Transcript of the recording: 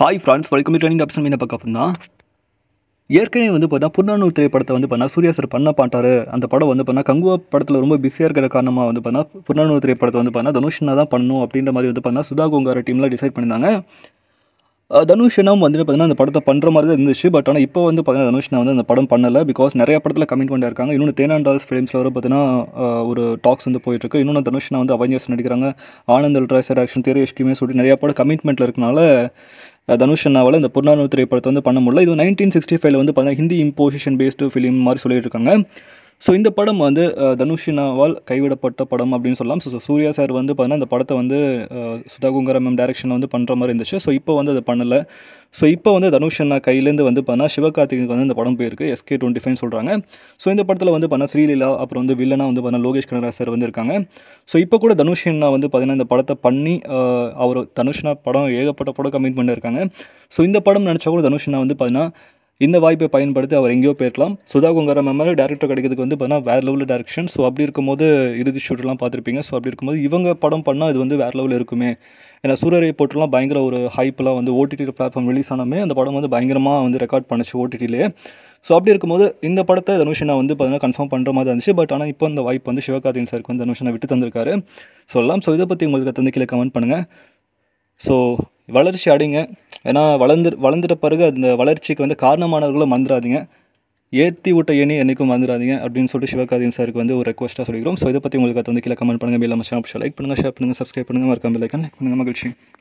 hi friends வணக்கம் training option என்ன பார்க்க அப்படின்னா ஏற்கனவே வந்து பார்த்தா புறநானூர் திரைப்படத்தை வந்து பார்த்தா சூர்யா சார் பண்ண பாட்டார் அந்த படம் வந்து பார்த்தீங்கன்னா கங்குவா படத்தில் ரொம்ப பிஸியாக இருக்கிற காரணமாக வந்து பார்த்தா புறநானூர் திரைப்படத்தை வந்து பார்த்தா தனுஷ்னா தான் பண்ணணும் அப்படின்ற மாதிரி வந்து பார்த்தா சுதா கோங்கார டீம்லாம் டிசைட் பண்ணியிருந்தாங்க தனுஷனும் வந்து பார்த்தீங்கன்னா அந்த படத்தை பண்ணுற மாதிரி தான் இருந்துச்சு பட் ஆனால் இப்போ வந்து பார்த்தீங்கன்னா தனுஷ்னா வந்து அந்த படம் பண்ணலை பிகாஸ் நிறைய படத்தில் கமெண்ட் பண்ணியிருக்காங்க இன்னொன்று தேனாண்டால்ஸ் ஃபிலிம்ஸில் வர பார்த்தீங்கன்னா ஒரு டாக்ஸ் வந்து போயிட்டுருக்கு இன்னொன்று தனுஷ்னா வந்து அவஞ்சர்ஸ் நடிக்கிறாங்க ஆனந்த் அல்ட்ராஸ் ஆக்ஷன் தேரி எஸ்கியுமே சொல்லிட்டு நிறையா படம் கமிட்மெண்ட்டில் இருக்கனால தனுஷ் அண்ணாவில் இந்த புறநானூறு திரைப்படத்தை வந்து பண்ண முடியல இது நைன்டீன் சிக்ஸ்டி ஃபைவ்ல வந்து பார்த்தீங்கன்னா ஹிந்தி இம்போசிஷன் பேஸ்டு ஃபிலிம் மாதிரி சொல்லிட்டு இருக்காங்க ஸோ இந்த படம் வந்து தனுஷினாவால் கைவிடப்பட்ட படம் அப்படின்னு சொல்லலாம் ஸோ சூர்யா சார் வந்து பார்த்தீங்கன்னா அந்த படத்தை வந்து சுதா குங்கரம் மேம் டேரக்ஷன் வந்து பண்ணுற மாதிரி இருந்துச்சு ஸோ இப்போ வந்து அதை பண்ணலை ஸோ இப்போ வந்து அண்ணா கையிலேருந்து வந்து பார்த்தா சிவகார்த்திகனுக்கு வந்து இந்த படம் போயிருக்கு எஸ்கே டுவெண்ட்டி ஃபைவ் சொல்கிறாங்க ஸோ இந்த படத்தில் வந்து பார்த்தா ஸ்ரீலீலா அப்புறம் வந்து வில்லனா வந்து பார்த்தா லோகேஷ் கனரா சார் வந்து இருக்காங்க ஸோ இப்போ கூட தனுஷ் அண்ணா வந்து பார்த்தீங்கன்னா இந்த படத்தை பண்ணி அவர் தனுஷ்னா படம் ஏகப்பட்ட படம் கம்மிட் பண்ணியிருக்காங்க ஸோ இந்த படம் நினச்சா கூட தனுஷ் அண்ணா வந்து பார்த்தீங்கன்னா இந்த வாய்ப்பை பயன்படுத்தி அவர் எங்கேயோ போயிருக்கலாம் சுதா கொங்கரா மாதிரி டேரக்டர் கிடைக்கிறதுக்கு வந்து பார்த்தீங்கன்னா வேறு லெவலில் டேரக்ஷன் ஸோ அப்படி இருக்கும்போது இறுதி ஷூட்லாம் பார்த்துருப்பீங்க ஸோ அப்படி இருக்கும்போது இவங்க படம் பண்ணால் இது வந்து வேறு லெவலில் இருக்குமே ஏன்னா சூரியரை போட்டுலாம் பயங்கர ஒரு ஹைப்பெலாம் வந்து ஓடிடி பிளாட்ஃபார்ம் ரிலீஸ் ஆனாமே அந்த படம் வந்து பயங்கரமாக வந்து ரெக்கார்ட் பண்ணிச்சு ஓடிடியிலே ஸோ அப்படி இருக்கும்போது இந்த படத்தை நான் வந்து பார்த்தீங்கன்னா கன்ஃபார்ம் பண்ணுற மாதிரி இருந்துச்சு பட் ஆனால் இப்போ அந்த வாய்ப்பு வந்து சிவகார்த்திகன் சாருக்கு வந்து தனுஷனை விட்டு தந்திருக்காரு சொல்லலாம் ஸோ இதை பற்றி உங்களுக்கு தந்து கீழே கமெண்ட் பண்ணுங்கள் ஸோ வளர்ச்சி அடைங்க ஏன்னா வளர்ந்து வளர்ந்துட்ட பிறகு அந்த வளர்ச்சிக்கு வந்து காரணமானவர்களும் மறந்துடாதீங்க ஏற்றி விட்ட எண்ணி என்றைக்கும் மறந்துடாதீங்க அப்படின்னு சொல்லிட்டு சிவகாதியன் சாருக்கு வந்து ஒரு ரெக்வஸ்ட்டாக சொல்லிக்கிறோம் ஸோ இதை பற்றி உங்களுக்கு அதை வந்து கீழே கமெண்ட் பண்ணுங்கள் மேலே நம்ம லைக் பண்ணுங்கள் ஷேர் பண்ணுங்கள் சப்ஸ்கிரைப் பண்ணுங்கள் மறக்காமல் லைக் பண்ணுங்கள் மகிழ்ச்சி